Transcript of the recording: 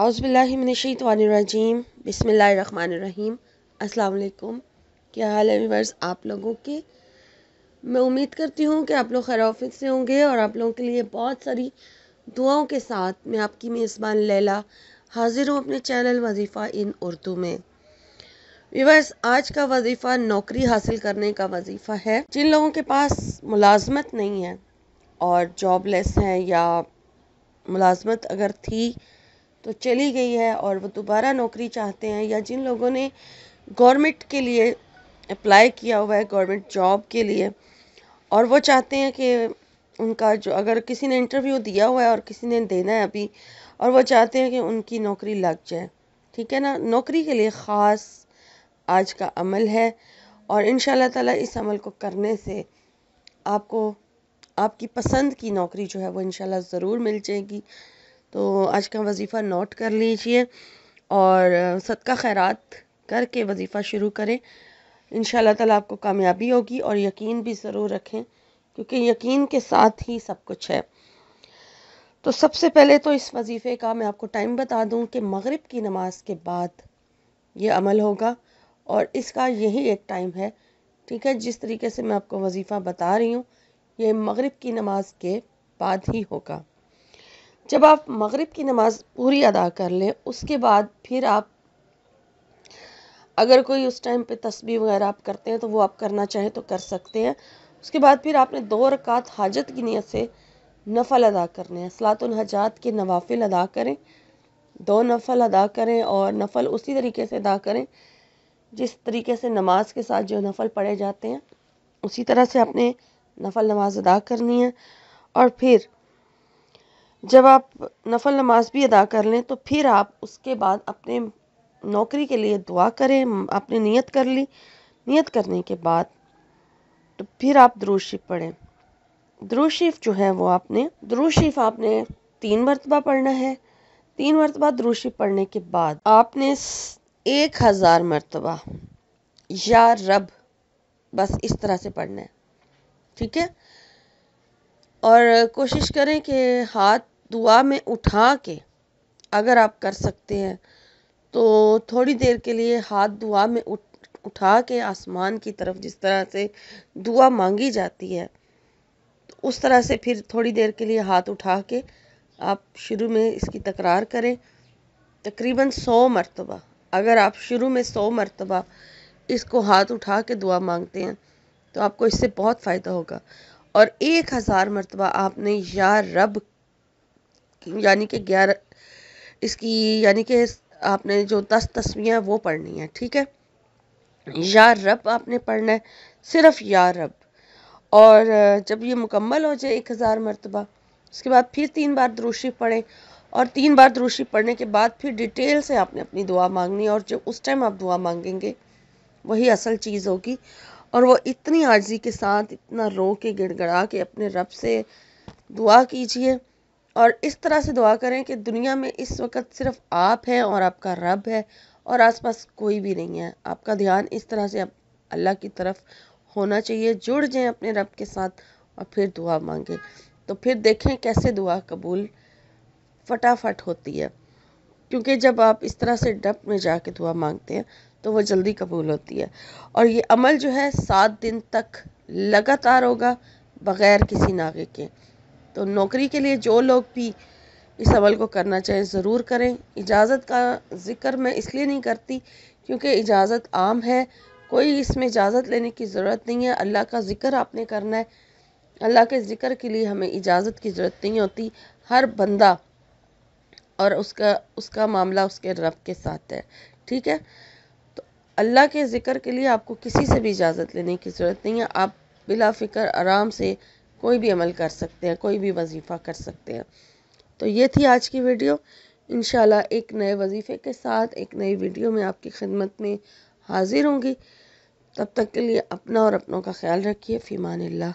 अज़बिल्लिमिनशीतवानरजीम बसमीम अल्लाम क्या हाल है वीवर्स आप लोगों के मैं उम्मीद करती हूँ कि आप लोग खैर से होंगे और आप लोगों के लिए बहुत सारी दुआओं के साथ मैं आपकी मेज़बान लैला हाजिर हूँ अपने चैनल वजीफ़ा इन उर्दू में व्यूवर्स आज का वजीफ़ा नौकरी हासिल करने का वजीफ़ा है जिन लोगों के पास मुलाजमत नहीं है और जॉबलेस हैं या मुलाजमत अगर थी तो चली गई है और वो दोबारा नौकरी चाहते हैं या जिन लोगों ने गवर्नमेंट के लिए अप्लाई किया हुआ है गवर्नमेंट जॉब के लिए और वो चाहते हैं कि उनका जो अगर किसी ने इंटरव्यू दिया हुआ है और किसी ने देना है अभी और वो चाहते हैं कि उनकी नौकरी लग जाए ठीक है ना नौकरी के लिए ख़ास आज का अमल है और इन ताला इस अमल को करने से आपको आपकी पसंद की नौकरी जो है वो इन ज़रूर मिल जाएगी तो आज का वजीफ़ा नोट कर लीजिए और सदका खैरत करके वजीफ़ा शुरू करें इन ताला आपको कामयाबी होगी और यकीन भी ज़रूर रखें क्योंकि यकीन के साथ ही सब कुछ है तो सबसे पहले तो इस वजीफ़े का मैं आपको टाइम बता दूं कि मगरिब की नमाज के बाद ये अमल होगा और इसका यही एक टाइम है ठीक है जिस तरीके से मैं आपको वजीफ़ा बता रही हूँ ये मगरब की नमाज के बाद ही होगा जब आप मगरिब की नमाज़ पूरी अदा कर लें उसके बाद फिर आप अगर कोई उस टाइम पे तस्बीह वगैरह आप करते हैं तो वो आप करना चाहें तो कर सकते हैं उसके बाद फिर आपने दो रकात हाजत की नीयत से नफल अदा करने हैं सलातुल हजात के नवाफिल अदा करें दो नफल अदा करें और नफल उसी तरीके से अदा करें जिस तरीके से नमाज के साथ जो नफल पढ़े जाते हैं उसी तरह से आपने नफल नमाज अदा करनी है और फिर जब आप नफल नमाज भी अदा कर लें तो फिर आप उसके बाद अपने नौकरी के लिए दुआ करें आपने नियत कर ली नियत करने के बाद तो फिर आप द्रोशिफ पढ़ें द्रोशिफ जो है वो आपने द्रोशिफ आपने तीन मरतबा पढ़ना है तीन मरतबा द्रोशिफ पढ़ने के बाद आपने एक हज़ार मरतबा या रब बस इस तरह से पढ़ना है ठीक है और कोशिश करें कि हाथ दुआ में उठा के अगर आप कर सकते हैं तो थोड़ी देर के लिए हाथ दुआ में उठ उठा के आसमान की तरफ जिस तरह से दुआ मांगी जाती है तो उस तरह से फिर थोड़ी देर के लिए हाथ उठा के आप शुरू में इसकी तकरार करें तकरीबन सौ मरतबा अगर आप शुरू में सौ मरतबा इसको हाथ उठा के दुआ मांगते हैं तो आपको इससे बहुत फ़ायदा होगा और एक हज़ार मरतबा आपने या रब यानी कि ग्यारह इसकी यानी कि आपने जो दस तस्वीरें वो पढ़नी है ठीक है या रब आपने पढ़ना है सिर्फ या रब और जब ये मुकम्मल हो जाए एक हज़ार मरतबा उसके बाद फिर तीन बार दुरुशी पढ़ें और तीन बार दुरुशी पढ़ने के बाद फिर डिटेल से आपने अपनी दुआ मांगनी और जो उस टाइम आप दुआ मांगेंगे वही असल चीज़ होगी और वो इतनी आर्जी के साथ इतना रो के गिड़गड़ा के अपने रब से दुआ कीजिए और इस तरह से दुआ करें कि दुनिया में इस वक्त सिर्फ आप हैं और आपका रब है और आसपास कोई भी नहीं है आपका ध्यान इस तरह से अल्लाह की तरफ होना चाहिए जुड़ जाएं अपने रब के साथ और फिर दुआ मांगें तो फिर देखें कैसे दुआ कबूल फटाफट होती है क्योंकि जब आप इस तरह से डप में कर दुआ मांगते हैं तो वह जल्दी कबूल होती है और ये अमल जो है सात दिन तक लगातार होगा बग़ैर किसी नागे के तो नौकरी के लिए जो लोग भी इस अमल को करना चाहें ज़रूर करें इजाज़त का ज़िक्र मैं इसलिए नहीं करती क्योंकि इजाज़त आम है कोई इसमें इजाज़त लेने की ज़रूरत नहीं है अल्लाह का ज़िक्र आपने करना है अल्लाह के ज़िक्र के लिए हमें इजाज़त की ज़रूरत नहीं होती हर बंदा और उसका उसका मामला उसके रब के साथ है ठीक है तो अल्लाह के ज़िक्र के लिए आपको किसी से भी इजाज़त लेने की ज़रूरत नहीं है आप बिला फ़िक्र आराम से कोई भी अमल कर सकते हैं कोई भी वजीफ़ा कर सकते हैं तो ये थी आज की वीडियो इन एक नए वजीफ़े के साथ एक नई वीडियो में आपकी खिदमत में हाज़िर होंगी तब तक के लिए अपना और अपनों का ख्याल रखिए फ़ीमान